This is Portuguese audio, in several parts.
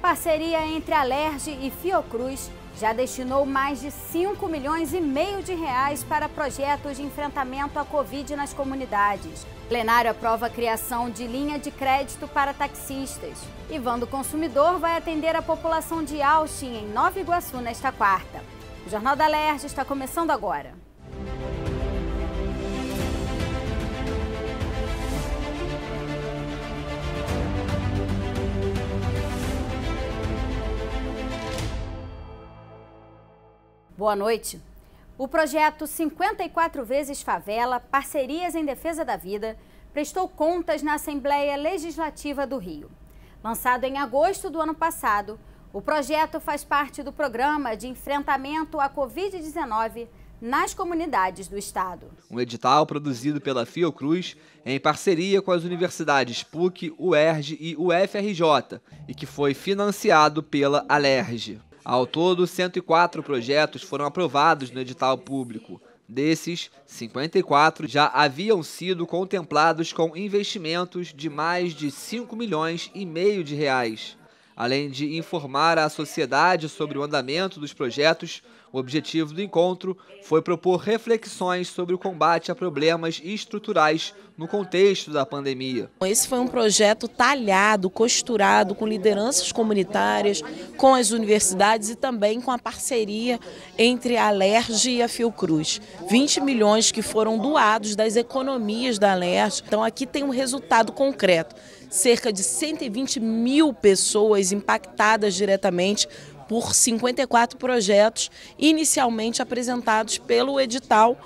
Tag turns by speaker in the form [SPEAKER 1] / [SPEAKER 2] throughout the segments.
[SPEAKER 1] Parceria entre a Lerge e Fiocruz já destinou mais de 5 milhões e meio de reais para projetos de enfrentamento à Covid nas comunidades. Plenário aprova a criação de linha de crédito para taxistas. Ivan do Consumidor vai atender a população de Austin, em Nova Iguaçu, nesta quarta. O Jornal da Lerge está começando agora. Boa noite. O projeto 54 Vezes Favela Parcerias em Defesa da Vida prestou contas na Assembleia Legislativa do Rio. Lançado em agosto do ano passado, o projeto faz parte do programa de enfrentamento à Covid-19 nas comunidades do Estado.
[SPEAKER 2] Um edital produzido pela Fiocruz em parceria com as universidades PUC, UERJ e UFRJ e que foi financiado pela Alerj. Ao todo, 104 projetos foram aprovados no edital público. Desses, 54 já haviam sido contemplados com investimentos de mais de 5 milhões e meio de reais. Além de informar a sociedade sobre o andamento dos projetos, o objetivo do encontro foi propor reflexões sobre o combate a problemas estruturais no contexto da pandemia.
[SPEAKER 3] Esse foi um projeto talhado, costurado com lideranças comunitárias, com as universidades e também com a parceria entre a Alerj e a Fiocruz. 20 milhões que foram doados das economias da Alerj, Então aqui tem um resultado concreto cerca de 120 mil pessoas impactadas diretamente por 54 projetos inicialmente apresentados pelo edital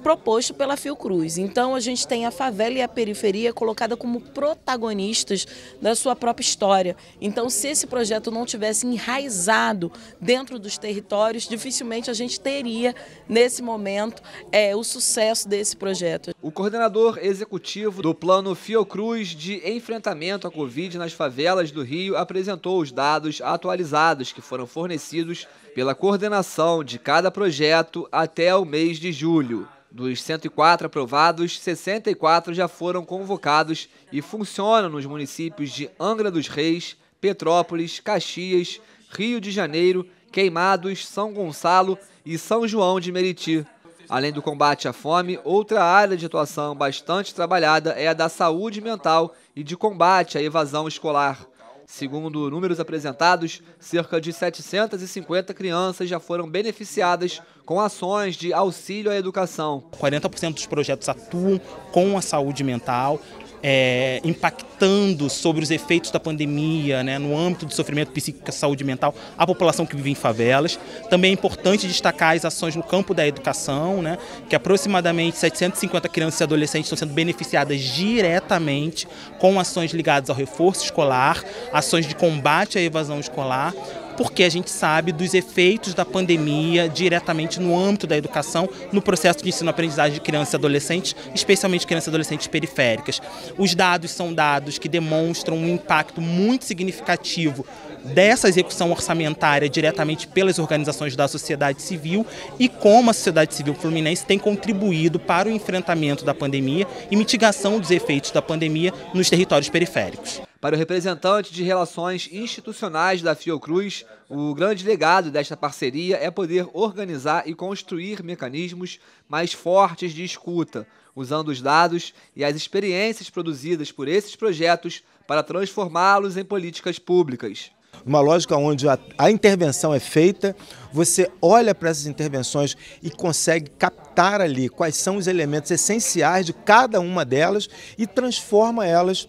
[SPEAKER 3] proposto pela Fiocruz. Então a gente tem a favela e a periferia colocada como protagonistas da sua própria história. Então se esse projeto não tivesse enraizado dentro dos territórios, dificilmente a gente teria
[SPEAKER 2] nesse momento é, o sucesso desse projeto. O coordenador executivo do Plano Fiocruz de enfrentamento à Covid nas favelas do Rio apresentou os dados atualizados que foram fornecidos pela coordenação de cada projeto até o mês de julho. Dos 104 aprovados, 64 já foram convocados e funcionam nos municípios de Angra dos Reis, Petrópolis, Caxias, Rio de Janeiro, Queimados, São Gonçalo e São João de Meriti. Além do combate à fome, outra área de atuação bastante trabalhada é a da saúde mental e de combate à evasão escolar. Segundo números apresentados, cerca de 750 crianças já foram beneficiadas com ações de auxílio à educação. 40% dos projetos atuam com a saúde mental,
[SPEAKER 4] é, impactando sobre os efeitos da pandemia né, no âmbito do sofrimento psíquico e saúde mental a população que vive em favelas. Também é importante destacar as ações no campo da educação, né, que aproximadamente 750 crianças e adolescentes estão sendo beneficiadas diretamente com ações ligadas ao reforço escolar, ações de combate à evasão escolar, porque a gente sabe dos efeitos da pandemia diretamente no âmbito da educação, no processo de ensino-aprendizagem de crianças e adolescentes, especialmente crianças e adolescentes periféricas. Os dados são dados que demonstram um impacto muito significativo dessa execução orçamentária diretamente pelas organizações da sociedade civil e como a sociedade civil fluminense tem contribuído para o enfrentamento da pandemia e mitigação dos efeitos da pandemia nos territórios periféricos.
[SPEAKER 2] Para o representante de relações institucionais da Fiocruz, o grande legado desta parceria é poder organizar e construir mecanismos mais fortes de escuta, usando os dados e as experiências produzidas por esses projetos para transformá-los em políticas públicas.
[SPEAKER 4] Uma lógica onde a, a intervenção é feita, você olha para essas intervenções e consegue captar ali quais são os elementos essenciais de cada uma delas e transforma elas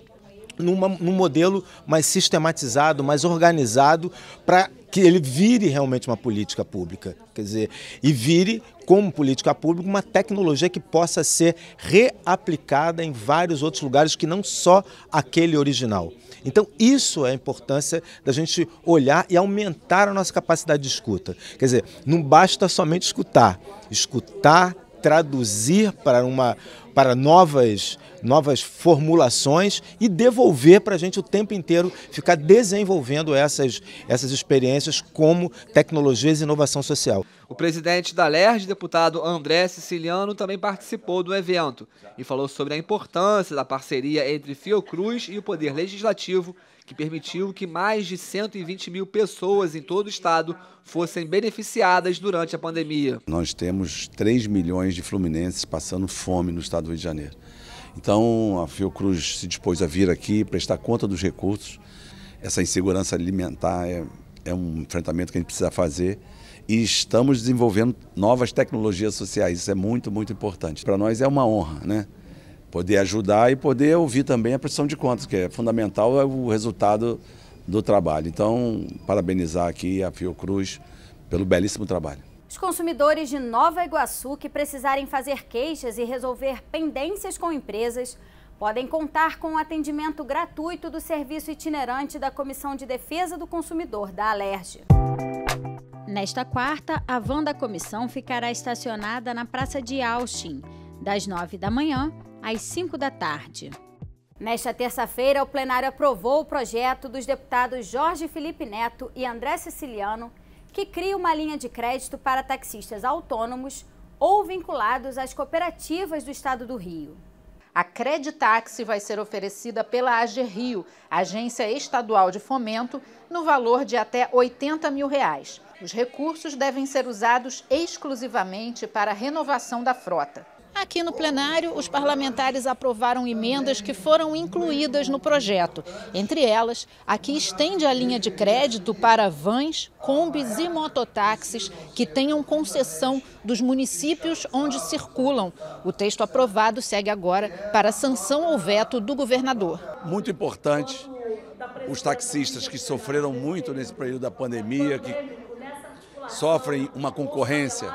[SPEAKER 4] numa, num modelo mais sistematizado, mais organizado, para que ele vire realmente uma política pública, quer dizer, e vire como política pública uma tecnologia que possa ser reaplicada em vários outros lugares que não só aquele original. Então, isso é a importância da gente olhar e aumentar a nossa capacidade de escuta. Quer dizer, não basta somente escutar, escutar, traduzir para uma para novas novas formulações e devolver para a gente o tempo inteiro ficar desenvolvendo essas, essas experiências como tecnologias e inovação social.
[SPEAKER 2] O presidente da LERJ, deputado André Siciliano, também participou do evento e falou sobre a importância da parceria entre Fiocruz e o Poder Legislativo, que permitiu que mais de 120 mil pessoas em todo o estado fossem beneficiadas durante a pandemia.
[SPEAKER 4] Nós temos 3 milhões de fluminenses passando fome no estado do Rio de Janeiro. Então, a Fiocruz se dispôs a vir aqui, prestar conta dos recursos. Essa insegurança alimentar é, é um enfrentamento que a gente precisa fazer. E estamos desenvolvendo novas tecnologias sociais. Isso é muito, muito importante. Para nós é uma honra, né? Poder ajudar e poder ouvir também a prestação de contas, que é fundamental é o resultado do trabalho. Então, parabenizar aqui a Fiocruz pelo belíssimo trabalho.
[SPEAKER 1] Os consumidores de Nova Iguaçu que precisarem fazer queixas e resolver pendências com empresas podem contar com o atendimento gratuito do serviço itinerante da Comissão de Defesa do Consumidor da Alerj. Nesta quarta, a van da comissão ficará estacionada na Praça de Austin, das 9 da manhã às 5 da tarde. Nesta terça-feira, o plenário aprovou o projeto dos deputados Jorge Felipe Neto e André Siciliano que cria uma linha de crédito para taxistas autônomos
[SPEAKER 3] ou vinculados às cooperativas do Estado do Rio. A Creditaxi vai ser oferecida pela AG Rio, Agência Estadual de Fomento, no valor de até 80 mil reais. Os recursos devem ser usados exclusivamente para a renovação da frota. Aqui no plenário, os parlamentares aprovaram emendas que foram incluídas no projeto. Entre elas, a que estende a linha de crédito para vans, combis e mototáxis que tenham concessão dos municípios onde circulam. O texto aprovado segue agora para sanção ou veto do governador.
[SPEAKER 4] Muito importante os taxistas que sofreram muito nesse período da pandemia, que sofrem uma concorrência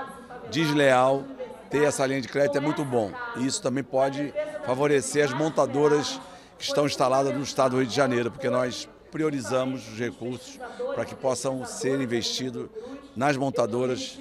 [SPEAKER 4] desleal ter essa linha de crédito é muito bom. E isso também pode favorecer as montadoras que estão instaladas no estado do Rio de Janeiro, porque nós priorizamos os recursos para que possam ser investidos nas montadoras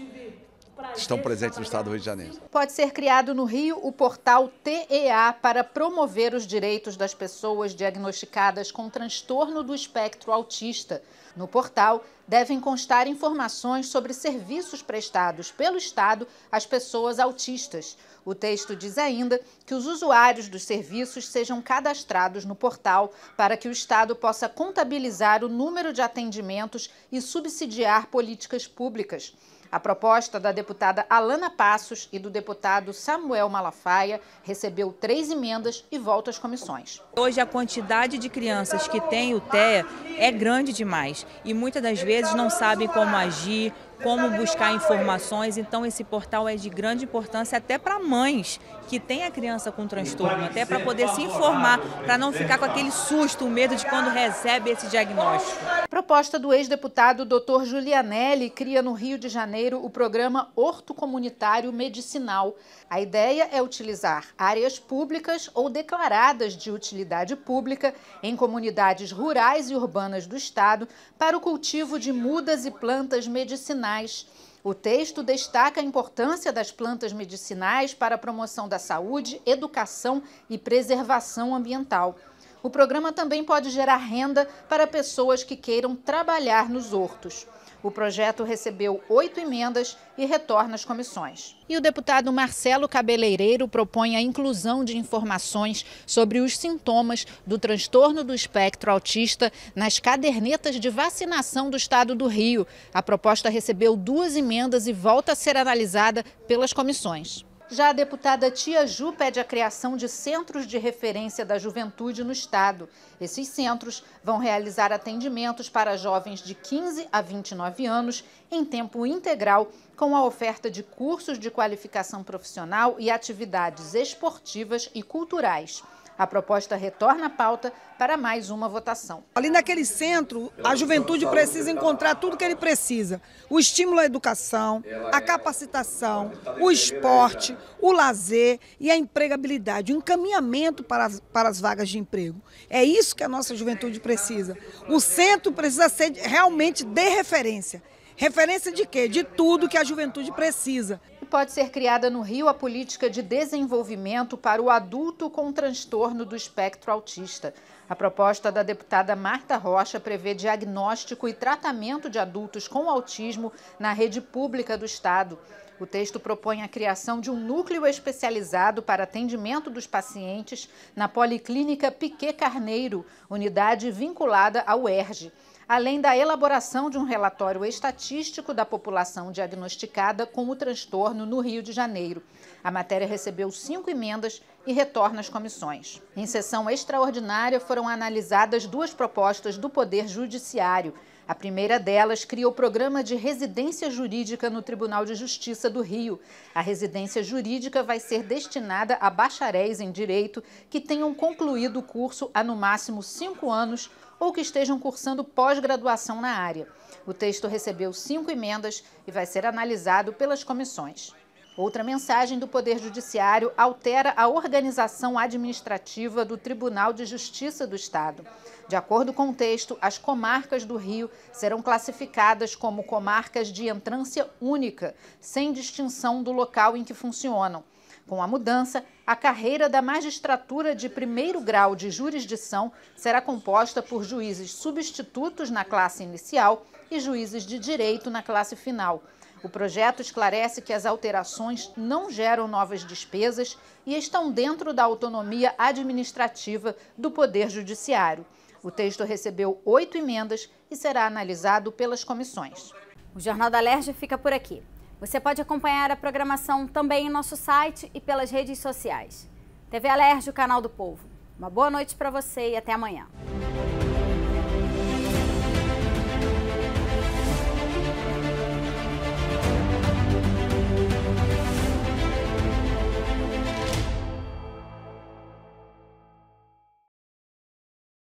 [SPEAKER 4] estão presentes no estado do Rio de Janeiro.
[SPEAKER 3] Pode ser criado no Rio o portal TEA para promover os direitos das pessoas diagnosticadas com transtorno do espectro autista. No portal, devem constar informações sobre serviços prestados pelo Estado às pessoas autistas. O texto diz ainda que os usuários dos serviços sejam cadastrados no portal para que o Estado possa contabilizar o número de atendimentos e subsidiar políticas públicas. A proposta da deputada Alana Passos e do deputado Samuel Malafaia recebeu três emendas e volta às comissões. Hoje a quantidade de crianças que tem o TEA é grande demais e muitas das vezes não sabem como agir, como buscar informações. Então, esse portal é de grande importância até para mães que têm a criança com transtorno, até para poder se informar, para não ficar com aquele susto, o medo de quando recebe esse diagnóstico. Proposta do ex-deputado Dr. Julianelli cria no Rio de Janeiro o programa Horto Comunitário Medicinal. A ideia é utilizar áreas públicas ou declaradas de utilidade pública em comunidades rurais e urbanas do estado para o cultivo de mudas e plantas medicinais medicinais. O texto destaca a importância das plantas medicinais para a promoção da saúde, educação e preservação ambiental. O programa também pode gerar renda para pessoas que queiram trabalhar nos hortos. O projeto recebeu oito emendas e retorna às comissões. E o deputado Marcelo Cabeleireiro propõe a inclusão de informações sobre os sintomas do transtorno do espectro autista nas cadernetas de vacinação do estado do Rio. A proposta recebeu duas emendas e volta a ser analisada pelas comissões. Já a deputada Tia Ju pede a criação de centros de referência da juventude no Estado. Esses centros vão realizar atendimentos para jovens de 15 a 29 anos em tempo integral com a oferta de cursos de qualificação profissional e atividades esportivas e culturais. A proposta retorna à pauta para mais uma votação. Ali naquele centro, a juventude precisa encontrar tudo que ele precisa: o estímulo à educação, a capacitação, o esporte, o lazer e a empregabilidade, o encaminhamento para as, para as vagas de emprego. É isso que a nossa juventude precisa. O centro precisa ser realmente de referência. Referência de quê? De tudo que a juventude precisa. Pode ser criada no Rio a política de desenvolvimento para o adulto com transtorno do espectro autista. A proposta da deputada Marta Rocha prevê diagnóstico e tratamento de adultos com autismo na rede pública do Estado. O texto propõe a criação de um núcleo especializado para atendimento dos pacientes na Policlínica Piquet Carneiro, unidade vinculada ao ERJ além da elaboração de um relatório estatístico da população diagnosticada com o transtorno no Rio de Janeiro. A matéria recebeu cinco emendas e retorna às comissões. Em sessão extraordinária, foram analisadas duas propostas do Poder Judiciário a primeira delas cria o programa de residência jurídica no Tribunal de Justiça do Rio. A residência jurídica vai ser destinada a bacharéis em direito que tenham concluído o curso há no máximo cinco anos ou que estejam cursando pós-graduação na área. O texto recebeu cinco emendas e vai ser analisado pelas comissões. Outra mensagem do Poder Judiciário altera a organização administrativa do Tribunal de Justiça do Estado. De acordo com o texto, as comarcas do Rio serão classificadas como comarcas de entrância única, sem distinção do local em que funcionam. Com a mudança, a carreira da magistratura de primeiro grau de jurisdição será composta por juízes substitutos na classe inicial e juízes de direito na classe final. O projeto esclarece que as alterações não geram novas despesas e estão dentro da autonomia administrativa do Poder Judiciário. O texto recebeu oito emendas e será analisado pelas comissões. O Jornal da Lerge fica por aqui. Você pode acompanhar a programação
[SPEAKER 1] também em nosso site e pelas redes sociais. TV Alerj, o canal do povo. Uma boa noite para você e até amanhã.